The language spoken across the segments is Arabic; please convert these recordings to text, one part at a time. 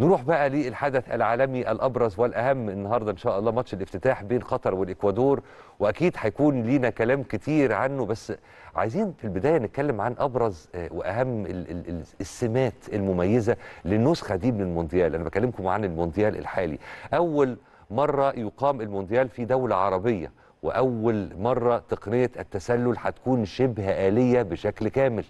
نروح بقى للحدث العالمي الابرز والاهم النهارده ان شاء الله ماتش الافتتاح بين قطر والاكوادور واكيد هيكون لينا كلام كتير عنه بس عايزين في البدايه نتكلم عن ابرز آه، واهم السمات المميزه للنسخه دي من المونديال انا بكلمكم عن المونديال الحالي اول مره يقام المونديال في دوله عربيه واول مره تقنيه التسلل هتكون شبه اليه بشكل كامل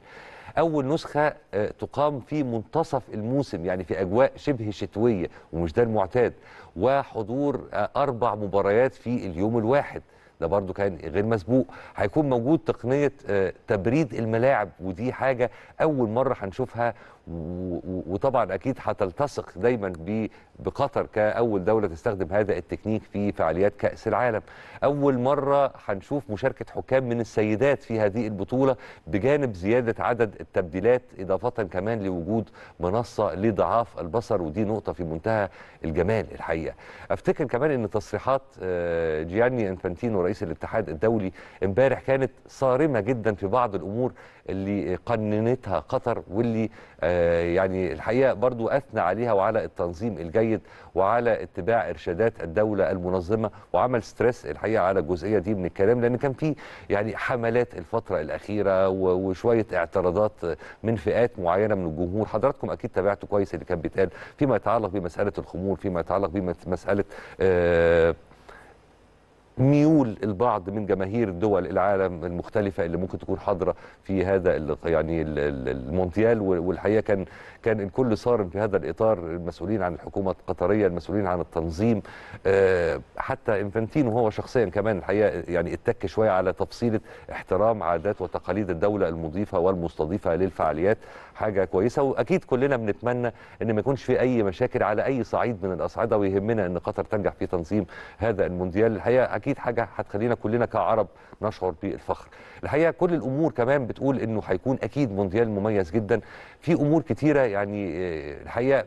اول نسخه آه، تقام في منتصف الموسم يعني في اجواء شبه شتويه ومش ده المعتاد وحضور آه، اربع مباريات في اليوم الواحد ده برضو كان غير مسبوق هيكون موجود تقنيه آه، تبريد الملاعب ودي حاجه اول مره هنشوفها وطبعا اكيد هتلتصق دايما بقطر كاول دوله تستخدم هذا التكنيك في فعاليات كاس العالم اول مره هنشوف مشاركه حكام من السيدات في هذه البطوله بجانب زياده عدد التبديلات اضافه كمان لوجود منصه لضعاف البصر ودي نقطه في منتهى الجمال الحقيقه افتكر كمان ان تصريحات آه، جياني انفانتينو ورئيس الاتحاد الدولي امبارح كانت صارمه جدا في بعض الامور اللي قننتها قطر واللي آه، يعني الحقيقه برضو اثنى عليها وعلى التنظيم الجيد وعلى اتباع ارشادات الدوله المنظمه وعمل ستريس الحقيقه على الجزئيه دي من الكلام لان كان في يعني حملات الفتره الاخيره وشويه اعتراضات من فئات معينه من الجمهور حضراتكم اكيد تابعتوا كويس اللي كان بيتقال فيما يتعلق بمساله الخمور فيما يتعلق بمساله آه ميول البعض من جماهير دول العالم المختلفه اللي ممكن تكون حاضره في هذا يعني المونديال والحقيقه كان كان الكل صارم في هذا الاطار المسؤولين عن الحكومه القطريه المسؤولين عن التنظيم آه، حتى انفانتينو هو شخصيا كمان الحقيقه يعني اتك شويه على تفصيله احترام عادات وتقاليد الدوله المضيفه والمستضيفه للفعاليات حاجه كويسه واكيد كلنا بنتمنى ان ما يكونش في اي مشاكل على اي صعيد من الاصعده ويهمنا ان قطر تنجح في تنظيم هذا المونديال الحقيقه اكيد حاجه هتخلينا كلنا كعرب نشعر بالفخر الحقيقه كل الامور كمان بتقول انه هيكون اكيد مونديال مميز جدا في امور كتيره يعني آه، الحقيقه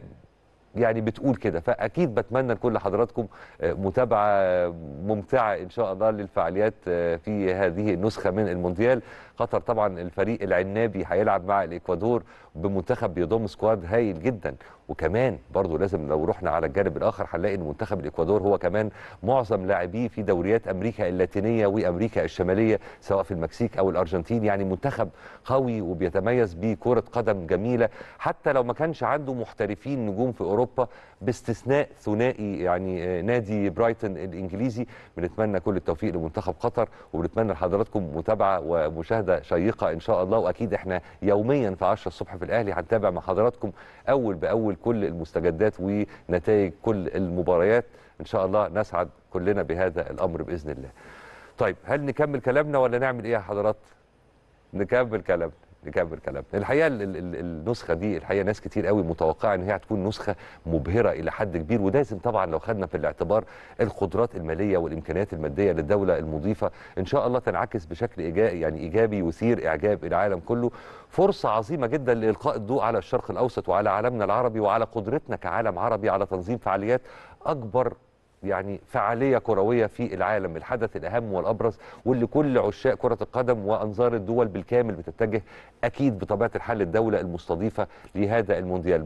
يعني بتقول كده فاكيد بتمنى لكل حضراتكم آه، متابعه ممتعه ان شاء الله للفعاليات آه، في هذه النسخه من المونديال قطر طبعا الفريق العنابي هيلعب مع الاكوادور بمنتخب بيضم سكواد هايل جدا وكمان برضو لازم لو رحنا على الجانب الاخر هنلاقي ان منتخب الاكوادور هو كمان معظم لاعبيه في دوريات امريكا اللاتينيه وامريكا الشماليه سواء في المكسيك او الارجنتين يعني منتخب قوي وبيتميز بكره قدم جميله حتى لو ما كانش عنده محترفين نجوم في اوروبا باستثناء ثنائي يعني آه، نادي برايتون الانجليزي بنتمنى كل التوفيق لمنتخب قطر وبنتمنى لحضراتكم متابعه ومشاهده قاعده شيقه ان شاء الله واكيد احنا يوميا في 10 الصبح في الاهلي هنتابع مع حضراتكم اول باول كل المستجدات ونتائج كل المباريات ان شاء الله نسعد كلنا بهذا الامر باذن الله. طيب هل نكمل كلامنا ولا نعمل ايه يا حضرات؟ نكمل كلامنا. نكمل كلامنا الحقيقه النسخه دي الحقيقه ناس كتير قوي متوقعه ان هي هتكون نسخه مبهره الى حد كبير ولازم طبعا لو خدنا في الاعتبار القدرات الماليه والامكانيات الماديه للدوله المضيفه ان شاء الله تنعكس بشكل ايجابي يعني ايجابي يثير اعجاب العالم كله فرصه عظيمه جدا لالقاء الضوء على الشرق الاوسط وعلى عالمنا العربي وعلى قدرتنا كعالم عربي على تنظيم فعاليات اكبر يعني فعالية كروية في العالم الحدث الأهم والأبرز واللي كل عشاق كرة القدم وأنظار الدول بالكامل بتتجه أكيد بطبيعة الحال الدولة المستضيفة لهذا المونديال